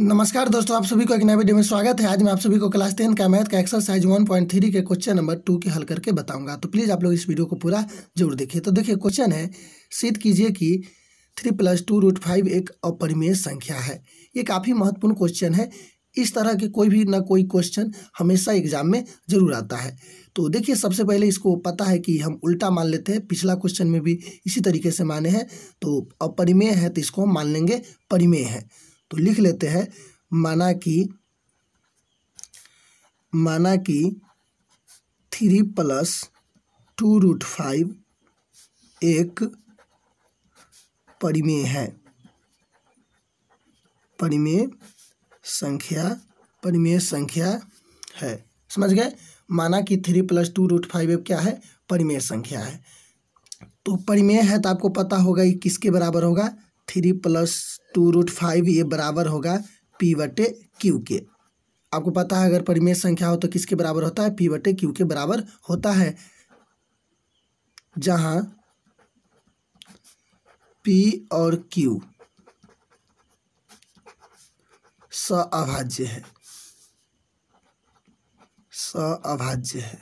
नमस्कार दोस्तों आप सभी को एक नए वीडियो में स्वागत है आज मैं आप सभी को क्लास टेन का मैथ का एक्सरसाइज वन पॉइंट थ्री के क्वेश्चन नंबर टू के हल करके बताऊंगा तो प्लीज़ आप लोग इस वीडियो को पूरा जरूर देखिए तो देखिए क्वेश्चन है सिद्ध कीजिए कि three plus two root five एक अपरिमेय संख्या है ये काफ़ी महत्वपूर्ण क्वेश्चन है इस तरह के कोई भी ना कोई क्वेश्चन हमेशा एग्जाम में जरूर आता है तो देखिए सबसे पहले इसको पता है कि हम उल्टा मान लेते हैं पिछला क्वेश्चन में भी इसी तरीके से माने हैं तो अपरिमेय है तो इसको हम मान लेंगे परिमेय है तो लिख लेते हैं माना कि माना कि three plus two root five एक परिमेय है परिमेय संख्या परिमेय संख्या है समझ गए माना कि three plus two root five एक क्या है परिमेय संख्या है तो परिमेय है तो आपको पता होगा कि किसके बराबर होगा three plus two root five ये बराबर होगा पी बटे क्यू के आपको पता है अगर परिमेय संख्या हो तो किसके बराबर होता है पी बटे क्यू के बराबर होता है जहां पी और क्यू सअभाज्य है सअभाज्य है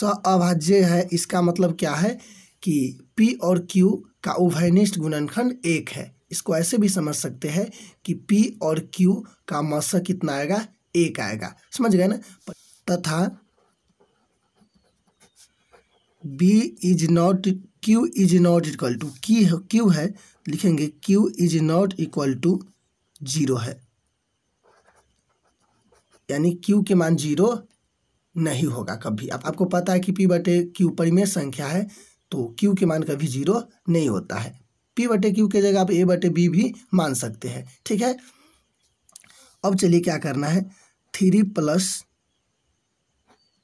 सअभाज्य है इसका मतलब क्या है कि P और Q का उभयनिष्ठ गुणनखंड एक है इसको ऐसे भी समझ सकते हैं कि P और Q का मौसा कितना आएगा एक आएगा समझ गए ना तथा B is not Q is not equal to की Q है लिखेंगे Q is not equal to zero है यानी Q के मान जीरो नहीं होगा कभी आप, आपको पता है कि P बटे क्यू परिमेय संख्या है तो क्यू के मान कभी जीरो नहीं होता है पी बटे क्यू के जगह आप ए बटे बी भी मान सकते हैं ठीक है अब चलिए क्या करना है three plus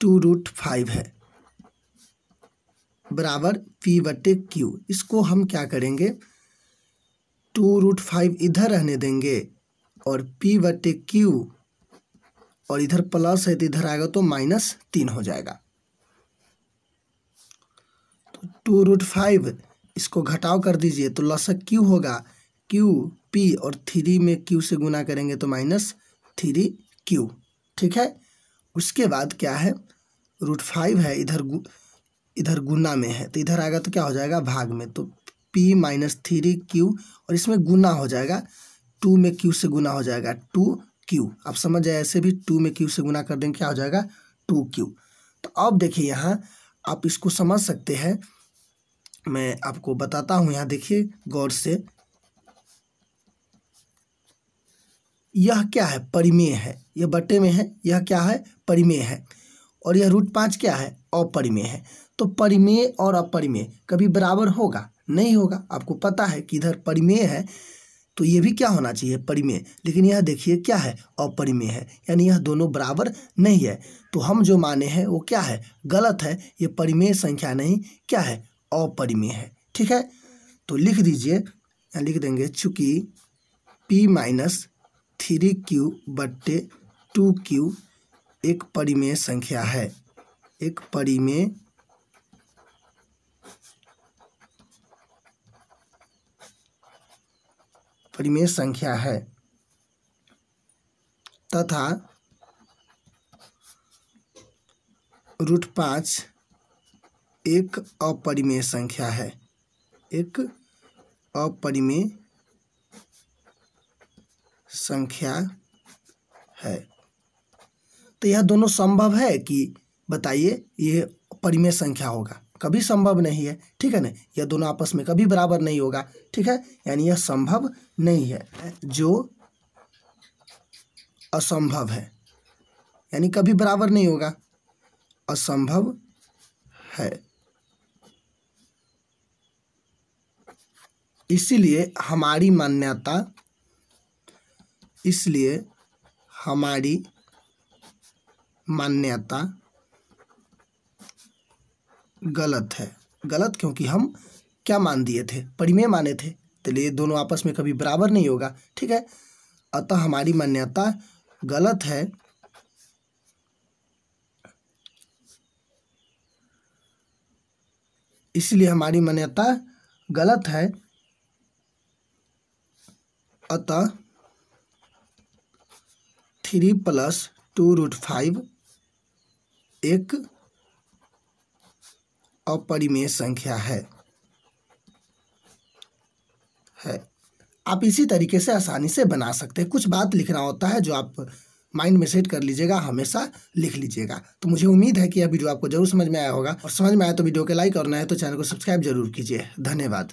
two root five है बराबर पी बटे क्यू इसको हम क्या करेंगे टू रूट फाइव इधर रहने देंगे और पी बटे क्यू और इधर प्लस है तो इधर आएगा तो माइनस तीन हो जाएगा टू रूट फाइव इसको घटाव कर दीजिए तो लसक क्यू होगा क्यू पी और थ्री में क्यू से गुना करेंगे तो माइनस थ्री क्यू ठीक है उसके बाद क्या है रूट फाइव है इधर गु, इधर गुना में है तो इधर आएगा तो क्या हो जाएगा भाग में तो पी माइनस थ्री क्यू और इसमें गुना हो जाएगा टू में क्यू से गुना हो जाएगा टू क्यू आप समझ जाए ऐसे भी टू में क्यू से गुना कर देंगे क्या हो जाएगा टू क्यू तो अब देखिए यहाँ आप इसको समझ सकते हैं मैं आपको बताता हूँ यहाँ देखिए गौर से यह क्या है परिमेय है यह बटे में है यह क्या है परिमेय है और यह रूट पाँच क्या है अपरिमेय है तो परिमेय और अपरिमेय कभी बराबर होगा नहीं होगा आपको पता है कि इधर परिमेय है तो ये भी क्या होना चाहिए परिमेय लेकिन यह देखिए क्या है अपरिमेय है यानी यह दोनों बराबर नहीं है तो हम जो माने हैं वो क्या है गलत है ये परिमेय संख्या नहीं क्या है अपरिमेय है ठीक है तो लिख दीजिए लिख देंगे चूंकि पी माइनस थ्री क्यू बट्टे टू क्यू एक परिमेय संख्या है एक परिमेय परिमेय संख्या है तथा रूट पाँच एक अपरिमेय संख्या है एक अपरिमेय संख्या है तो यह दोनों संभव है कि बताइए यह परिमेय संख्या होगा कभी संभव नहीं है ठीक है ना यह दोनों आपस में कभी बराबर नहीं होगा ठीक है यानी यह संभव नहीं है जो असंभव है यानी कभी बराबर नहीं होगा असंभव है इसलिए हमारी मान्यता इसलिए हमारी मान्यता गलत है गलत क्योंकि हम क्या मान दिए थे परिमेय माने थे तो ये दोनों आपस में कभी बराबर नहीं होगा ठीक है अतः हमारी मान्यता गलत है इसलिए हमारी मान्यता गलत है अतः three plus two root five एक अपरिमेय संख्या है है आप इसी तरीके से आसानी से बना सकते हैं कुछ बात लिखना होता है जो आप माइंड में सेट कर लीजिएगा हमेशा लिख लीजिएगा तो मुझे उम्मीद है कि यह वीडियो आपको जरूर समझ में आया होगा और समझ में आया तो वीडियो को लाइक करना है तो चैनल को सब्सक्राइब जरूर कीजिए धन्यवाद